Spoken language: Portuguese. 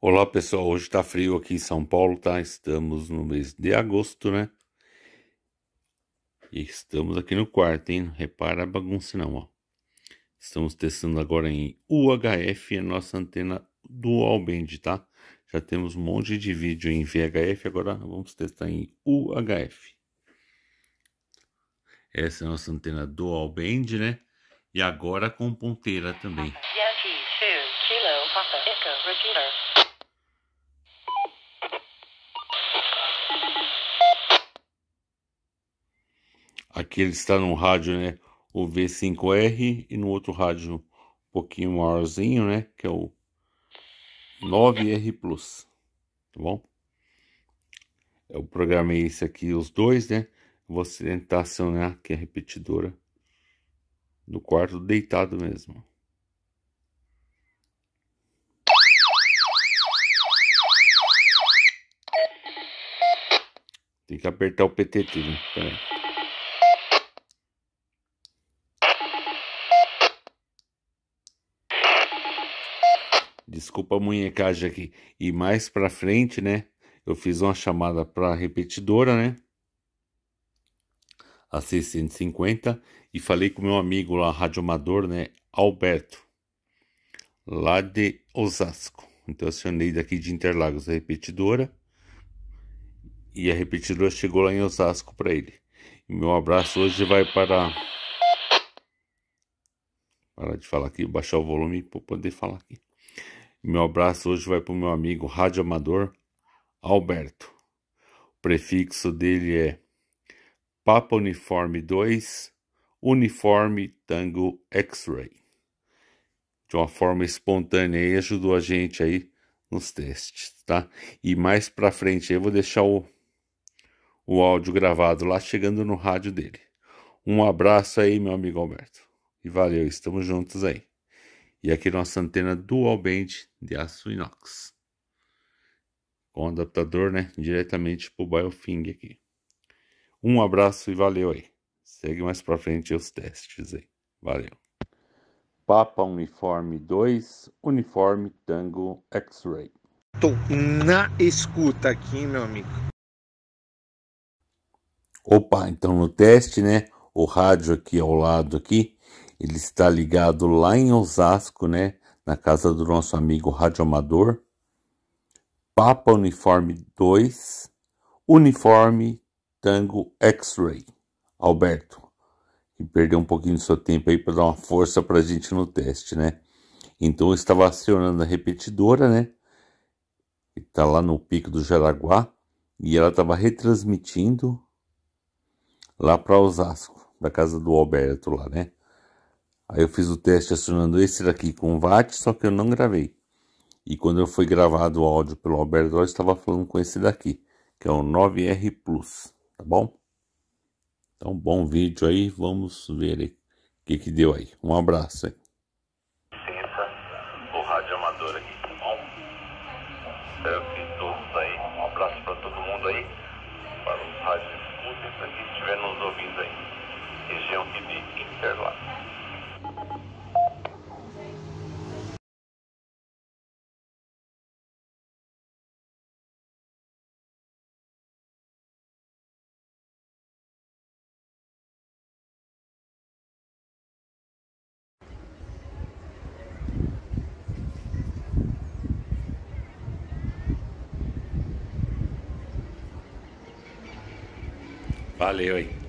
Olá pessoal, hoje está frio aqui em São Paulo, tá? Estamos no mês de agosto, né? E estamos aqui no quarto, hein? Repara a bagunça não, ó. Estamos testando agora em UHF a nossa antena dual band, tá? Já temos um monte de vídeo em VHF, agora vamos testar em UHF. Essa é a nossa antena dual band, né? E agora com ponteira também. Yankee Kilo Papa Echo Aqui ele está num rádio, né? O V5R e no outro rádio um pouquinho maiorzinho, né? Que é o 9R Plus, tá bom? Eu é programei esse aqui, os dois, né? Vou tentar acionar aqui é a repetidora do quarto deitado mesmo. Tem que apertar o PTT, né? aí. Desculpa a munhecagem aqui. E mais para frente, né? Eu fiz uma chamada para repetidora, né? A 650 e falei com meu amigo lá, radioamador, né? Alberto, lá de Osasco. Então acionei daqui de Interlagos a repetidora e a repetidora chegou lá em Osasco para ele. E meu abraço hoje vai para parar de falar aqui, baixar o volume para poder falar aqui. Meu abraço hoje vai para o meu amigo radioamador Alberto. O prefixo dele é Papa Uniforme 2, Uniforme Tango X-Ray. De uma forma espontânea aí, ajudou a gente aí nos testes, tá? E mais para frente eu vou deixar o, o áudio gravado lá chegando no rádio dele. Um abraço aí, meu amigo Alberto. E valeu, estamos juntos aí e aqui nossa antena dual band de aço inox com adaptador né diretamente pro Biofing aqui um abraço e valeu aí segue mais para frente os testes aí valeu Papa Uniforme 2 Uniforme Tango X-Ray Tô na escuta aqui meu amigo Opa, então no teste, né? O rádio aqui ao lado aqui, ele está ligado lá em Osasco, né? Na casa do nosso amigo radioamador. Papa Uniforme 2, Uniforme Tango X-Ray. Alberto, que perdeu um pouquinho do seu tempo aí para dar uma força para a gente no teste, né? Então eu estava acionando a repetidora, né? Que está lá no pico do Jaraguá e ela estava retransmitindo lá para Osasco, da casa do Alberto lá, né? Aí eu fiz o teste acionando esse daqui com o VAT, só que eu não gravei. E quando eu fui gravado o áudio pelo Alberto, eu estava falando com esse daqui, que é o 9R Plus, tá bom? Então, bom vídeo aí, vamos ver aí o que, que deu aí. Um abraço aí. Licença, o rádio amador aqui, tá bom? É Valeu aí.